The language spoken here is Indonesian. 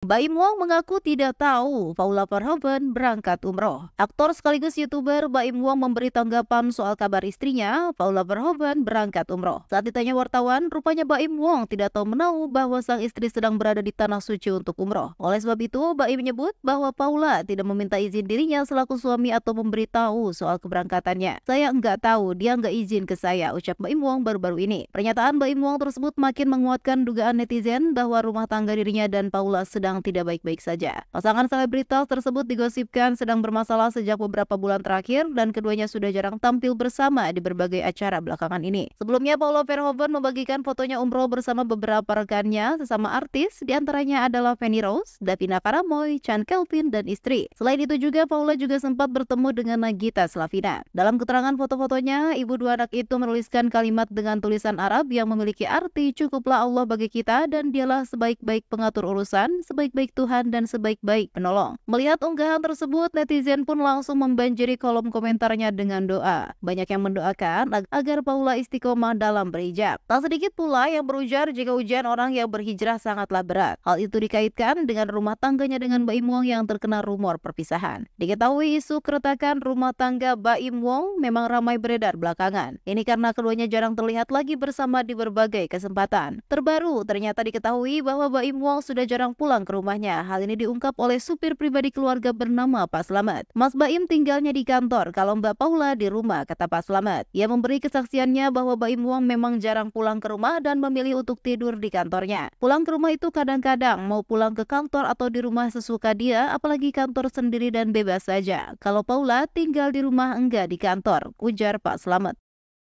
Baim Wong mengaku tidak tahu Paula Verhoeven berangkat umroh. Aktor sekaligus youtuber Baim Wong memberi tanggapan soal kabar istrinya Paula Verhoeven berangkat umroh. Saat ditanya wartawan, rupanya Baim Wong tidak tahu menahu bahwa sang istri sedang berada di tanah suci untuk umroh. Oleh sebab itu, Baim menyebut bahwa Paula tidak meminta izin dirinya selaku suami atau memberitahu soal keberangkatannya. Saya nggak tahu, dia nggak izin ke saya, ucap Baim Wong baru-baru ini. Pernyataan Baim Wong tersebut makin menguatkan dugaan netizen bahwa rumah tangga dirinya dan Paula sedang sedang tidak baik-baik saja. Pasangan selebritas tersebut digosipkan sedang bermasalah sejak beberapa bulan terakhir dan keduanya sudah jarang tampil bersama di berbagai acara belakangan ini. Sebelumnya, Paulo Verhoeven membagikan fotonya umroh bersama beberapa rekannya sesama artis, diantaranya adalah Fanny Rose, Davina Karamoy, Chan Kelvin, dan istri. Selain itu juga, Paula juga sempat bertemu dengan Nagita Slavina. Dalam keterangan foto-fotonya, ibu dua anak itu menuliskan kalimat dengan tulisan Arab yang memiliki arti cukuplah Allah bagi kita dan dialah sebaik-baik pengatur urusan, sebaik sebaik-baik Tuhan dan sebaik-baik penolong. Melihat unggahan tersebut, netizen pun langsung membanjiri kolom komentarnya dengan doa. Banyak yang mendoakan agar Paula istiqomah dalam berhijab. Tak sedikit pula yang berujar jika ujian orang yang berhijrah sangatlah berat. Hal itu dikaitkan dengan rumah tangganya dengan Baim Wong yang terkena rumor perpisahan. Diketahui isu keretakan rumah tangga Baim Wong memang ramai beredar belakangan. Ini karena keduanya jarang terlihat lagi bersama di berbagai kesempatan. Terbaru, ternyata diketahui bahwa Baim Wong sudah jarang pulang ke ke rumahnya. Hal ini diungkap oleh supir pribadi keluarga bernama Pak Slamet. Mas Baim tinggalnya di kantor, kalau Mbak Paula di rumah, kata Pak Slamet. Ia memberi kesaksiannya bahwa Baim Wong memang jarang pulang ke rumah dan memilih untuk tidur di kantornya. Pulang ke rumah itu kadang-kadang mau pulang ke kantor atau di rumah sesuka dia, apalagi kantor sendiri dan bebas saja. Kalau Paula tinggal di rumah enggak di kantor, ujar Pak Slamet.